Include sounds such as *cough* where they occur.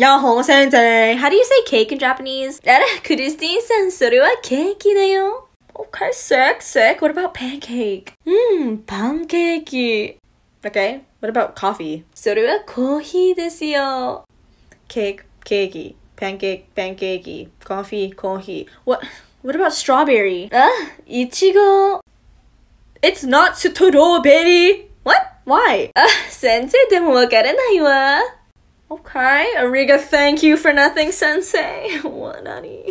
야호 sensei? How do you say cake in Japanese? 나라 크리스틴 소리와 케이크네요 oh, Okay, 갈색, sick. What about pancake? Mmm, pancake. Okay, what about coffee? 소리와 coffee des요. Cake, cakey. Pancake, pancakey. Coffee, coffee. What? What about strawberry? Ah, ichigo. It's not strawberry. What? Why? Ah, sensei, でもわからないわ。Okay, Ariga, thank you for nothing, sensei. What, *laughs* honey?